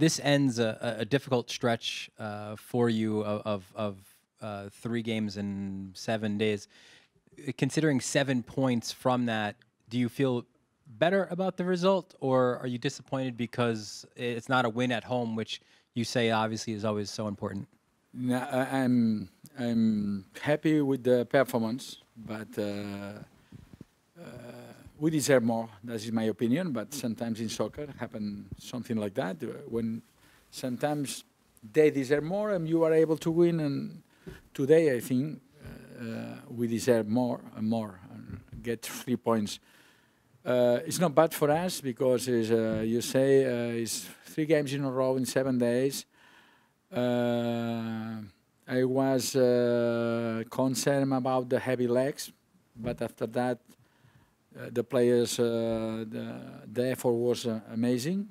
this ends a, a difficult stretch uh, for you of, of, of uh, three games in seven days. Considering seven points from that, do you feel better about the result, or are you disappointed because it's not a win at home, which you say obviously is always so important? No, I'm I'm happy with the performance, but uh, uh, we deserve more. That is my opinion. But sometimes in soccer, happen something like that uh, when sometimes they deserve more and you are able to win. And today, I think uh, uh, we deserve more and more and get three points. Uh, it's not bad for us because uh, you say uh, it's three games in a row in seven days. I was concerned about the heavy legs, but after that, Eh, the players eh, the, therefore was eh, amazing,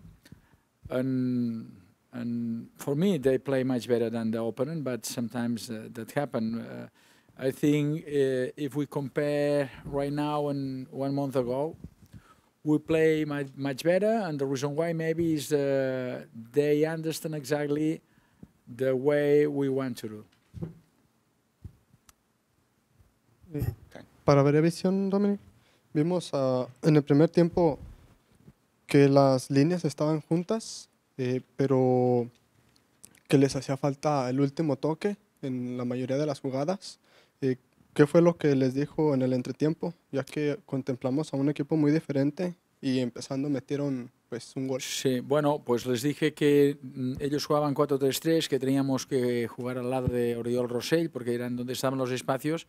and and for me they play much better than the opponent. But sometimes that happen. I think if we compare right now and one month ago, we play much, much better. And the reason why maybe is uh, they understand exactly the way we want to do. Okay. Para variación, Dominic? vimos ah, en el primer tiempo que las líneas estaban juntas, eh, pero que les hacía falta el último toque en la mayoría de las jugadas. Eh, ¿Qué fue lo que les dijo en el entretiempo? Ya que contemplamos a un equipo muy diferente y empezando metieron pues un gol. Sí, bueno, pues les dije que mm, ellos jugaban 4-3-3, que teníamos que jugar al lado de Oriol Rosell porque eran donde estaban los espacios,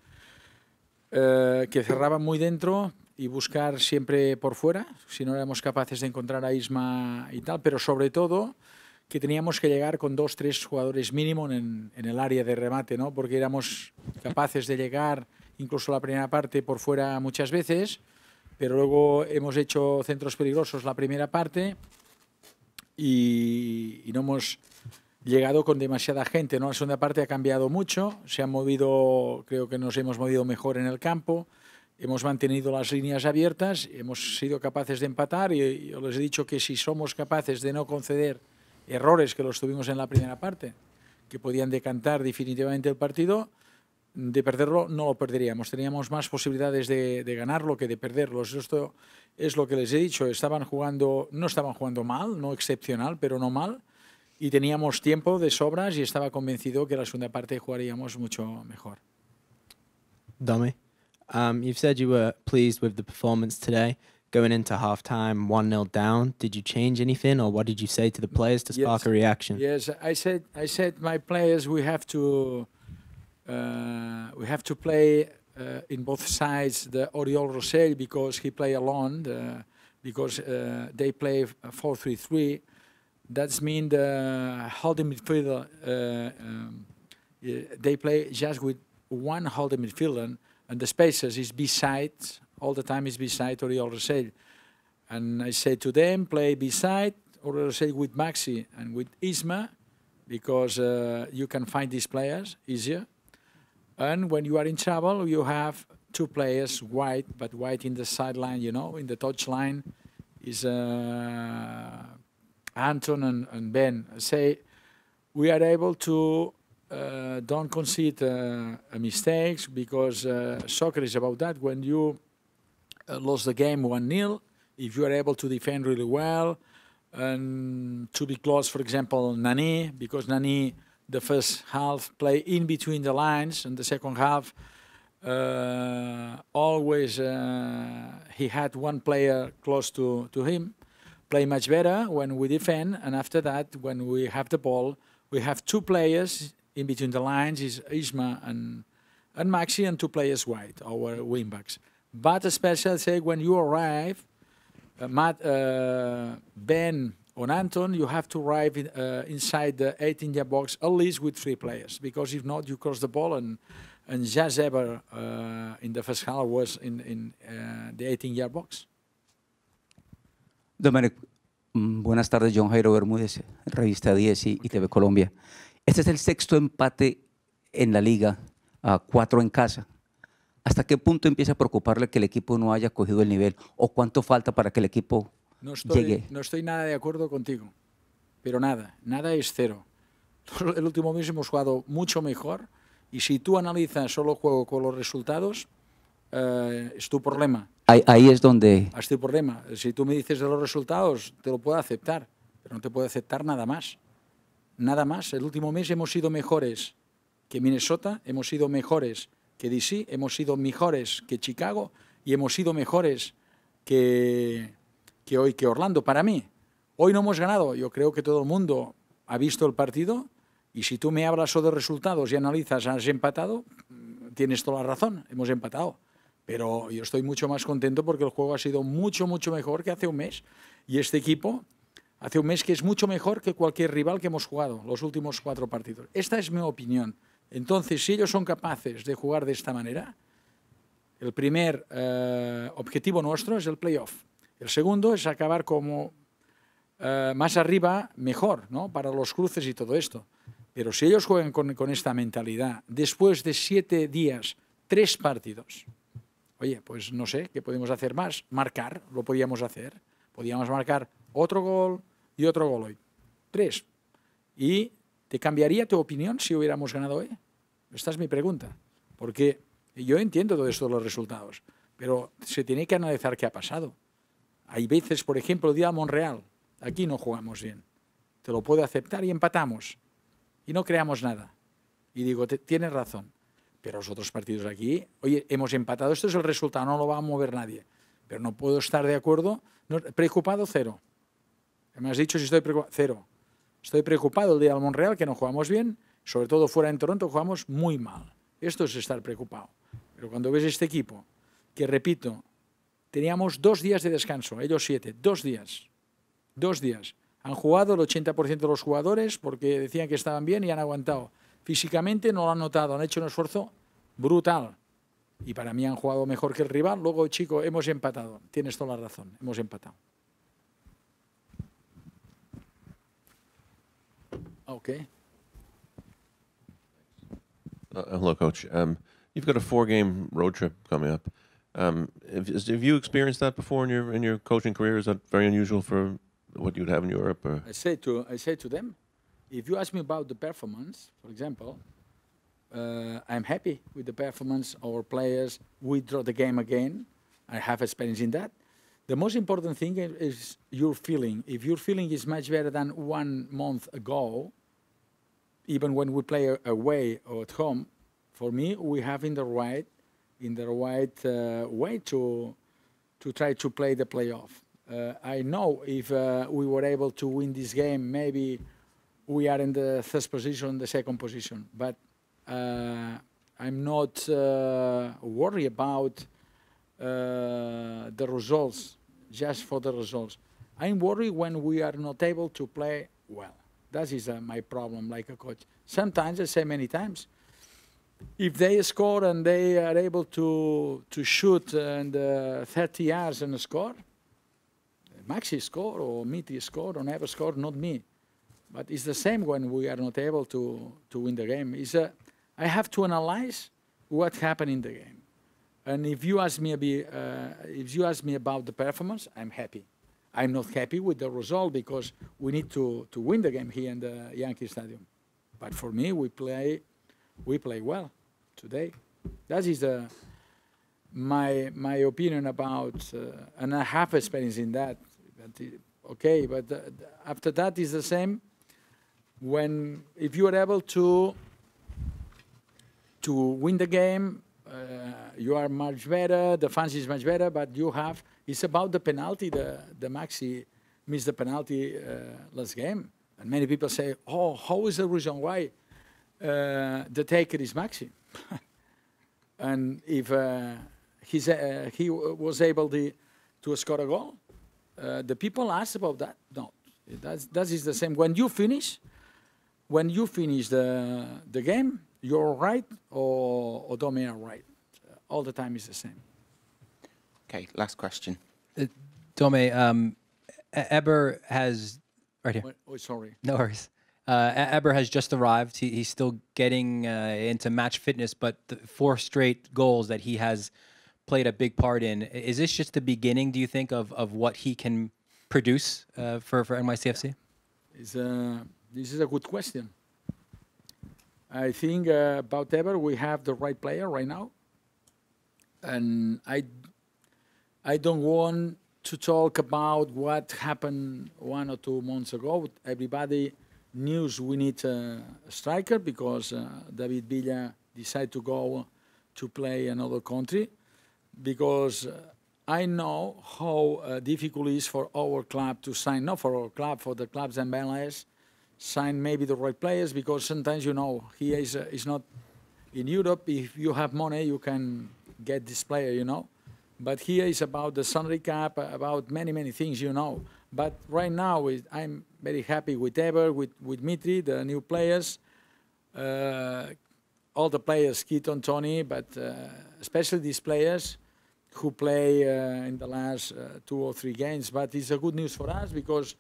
eh, que cerraban muy dentro, y buscar siempre por fuera, si no éramos capaces de encontrar a Isma y tal, pero sobre todo que teníamos que llegar con dos, tres jugadores mínimo en, el área de remate, ¿no? porque éramos capaces de llegar incluso la primera parte por fuera muchas veces, pero luego hemos hecho centros peligrosos la primera parte y, no hemos llegado con demasiada gente. ¿no? La segunda parte ha cambiado mucho, se han movido, creo que nos hemos movido mejor en el campo hemos mantenido las líneas abiertas, hemos sido capaces de empatar y yo les he dicho que si somos capaces de no conceder errores que los tuvimos en la primera parte, que podían decantar definitivamente el partido, de perderlo no lo perderíamos. Teníamos más posibilidades de, ganarlo que de perderlo. Esto es lo que les he dicho. Estaban jugando, no estaban jugando mal, no excepcional, pero no mal. Y teníamos tiempo de sobras y estaba convencido que la segunda parte jugaríamos mucho mejor. Dame. Um, you've said you were pleased with the performance today. Going into halftime, 1 0 down, did you change anything or what did you say to the players to spark yes. a reaction? Yes, I said, I said, my players, we have to, uh, we have to play uh, in both sides the Oriol Rossell because he play alone, the, because uh, they play 4 3 3. That's mean the holding midfielder, uh, um, they play just with one holding midfielder and the spaces is beside, all the time is beside Oriol Rossell. And I say to them, play beside Oriol Rossell with Maxi and with Isma, because uh, you can find these players easier. And when you are in trouble, you have two players white, but white in the sideline, you know, in the touchline is uh, Anton and, and Ben. I say we are able to uh, don't concede uh, uh, mistakes because uh, soccer is about that. When you lost the game 1 0, if you are able to defend really well and to be close, for example, Nani, because Nani, the first half, play in between the lines, and the second half, uh, always uh, he had one player close to, to him play much better when we defend and after that when we have the ball we have two players in between the lines is Isma and, and Maxi and two players wide, our wingbacks. But especially say when you arrive, uh, Matt, uh, Ben or Anton, you have to arrive in, uh, inside the 18 yard box at least with three players because if not, you cross the ball and and Jazz uh, in the first half was in in uh, the 18 yard box. Dominic, mm, buenas tardes, John Jairo Bermúdez, Revista 10 y TV Colombia. Este es el sexto empate en la liga, cuatro en casa. ¿Hasta qué punto empieza a preocuparle que el equipo no haya cogido el nivel? ¿O cuánto falta para que el equipo no llegue? No estoy nada de acuerdo contigo, pero nada, nada es cero. El último mes hemos jugado mucho mejor y si tú analizas solo juego con los resultados, eh, es tu problema. Ahí, es donde... Ah, es tu problema. Si tú me dices de los resultados, te lo puedo aceptar, pero no te puedo aceptar nada más nada más. El último mes hemos sido mejores que Minnesota, hemos sido mejores que DC, hemos sido mejores que Chicago y hemos sido mejores que, hoy que Orlando. Para mí, hoy no hemos ganado. Yo creo que todo el mundo ha visto el partido y si tú me hablas de resultados y analizas, has empatado, tienes toda la razón, hemos empatado. Pero yo estoy mucho más contento porque el juego ha sido mucho, mucho mejor que hace un mes y este equipo hace un mes que es mucho mejor que cualquier rival que hemos jugado los últimos cuatro partidos. Esta es mi opinión. Entonces, si ellos son capaces de jugar de esta manera, el primer eh, objetivo nuestro es el playoff. El segundo es acabar como eh, más arriba, mejor, ¿no? para los cruces y todo esto. Pero si ellos juegan con, con esta mentalidad, después de siete días, tres partidos, oye, pues no sé, ¿qué podemos hacer más? Marcar, lo podíamos hacer. Podíamos marcar otro gol, y otro gol hoy. Tres. ¿Y te cambiaría tu opinión si hubiéramos ganado hoy? Esta es mi pregunta. Porque yo entiendo todo esto de los resultados, pero se tiene que analizar qué ha pasado. Hay veces, por ejemplo, día Monreal, aquí no jugamos bien. Te lo puedo aceptar y empatamos. Y no creamos nada. Y digo, tienes razón. Pero los otros partidos aquí, oye, hemos empatado, esto es el resultado, no lo va a mover nadie. Pero no puedo estar de acuerdo, preocupado cero. Me has dicho si estoy preocupado. Cero. Estoy preocupado el día del Monreal, que no jugamos bien, sobre todo fuera en Toronto, jugamos muy mal. Esto es estar preocupado. Pero cuando ves este equipo, que repito, teníamos dos días de descanso, ellos siete, dos días. Dos días. Han jugado el 80% de los jugadores porque decían que estaban bien y han aguantado. Físicamente no lo han notado, han hecho un esfuerzo brutal. Y para mí han jugado mejor que el rival. Luego, chico, hemos empatado. Tienes toda la razón, hemos empatado. Okay. Uh, uh, hello, Coach. Um, you've got a four-game road trip coming up. Um, have, have, you experienced that before in your in your coaching career? Is that very unusual for what you'd have in Europe? Or? I say to I say to them, if you ask me about the performance, for example, uh, I'm happy with the performance. Our players we draw the game again. I have experience in that. The most important thing is your feeling. If your feeling is much better than one month ago, even when we play away or at home, for me, we have in the right, in the right uh, way to to try to play the playoff. Uh, I know if uh, we were able to win this game, maybe we are in the third position, the second position. But uh, I'm not uh, worried about uh, the results, just for the results. I'm worried when we are not able to play well. That is uh, my problem, like a coach. Sometimes I say many times, if they score and they are able to to shoot uh, and uh, 30 yards and score, Maxi score or Mitri score or never score, not me. But it's the same when we are not able to to win the game. Is uh, I have to analyze what happened in the game. And if you ask me, uh, if you ask me about the performance, I'm happy. I'm not happy with the result because we need to, to win the game here in the Yankee Stadium. But for me, we play, we play well today. That is the, uh, my, my opinion about, uh, and I have experience in that. But okay, but uh, after that is the same. When if you are able to to win the game you are much better, the fans is much better, but you have, it's about the penalty, the, the Maxi missed the penalty uh, last game. And many people say, oh, how is the reason why uh, the taker is Maxi? and if uh, uh he was able to, to score a goal, uh, the people ask about that. No, that's, that is the same. When you finish, when you finish the, the game, you're right or, or are right all the time is the same. Okay, last question. Uh, Dome, um, Eber has, right here. Oh, sorry. No worries. Uh, Eber has just arrived. He, he's still getting uh, into match fitness, but the four straight goals that he has played a big part in. Is this just the beginning, do you think, of, of what he can produce uh, for, for NYCFC? It's, uh, this is a good question. I think uh, about Eber, we have the right player right now and I, I don't want to talk about what happened one or two months ago. Everybody news we need a striker because uh, David Villa decided to go to play another country because uh, I know how uh, difficult it is for our club to sign, not for our club, for the clubs and MLS, sign maybe the right players because sometimes, you know, he is, uh, is not in Europe. If you have money, you can get this player, you know. But here is about the salary cap, about many, many things, you know. But right now, I'm very happy with ever with, with Mitri, the new players, uh, all the players, Keaton, Tony, but uh, especially these players who play uh, in the last uh, two or three games. But it's a good news for us because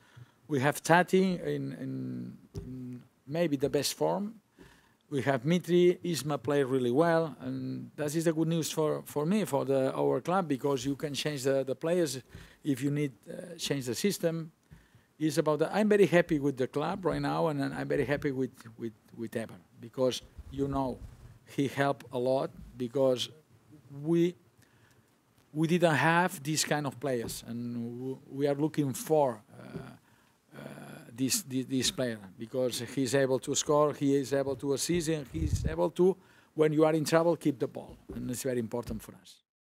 we have Tati in, in, in maybe the best form we have Mitri, Isma play really well, and that is the good news for, for me, for the, our club, because you can change the, the players if you need uh, change the system. It's about that. I'm very happy with the club right now, and, and I'm very happy with, with, with Eber, because, you know, he helped a lot, because we, we didn't have these kind of players, and we are looking for uh, this, this, this player because he's able to score, he is able to assist, and he's able to, when you are in trouble, keep the ball. And it's very important for us.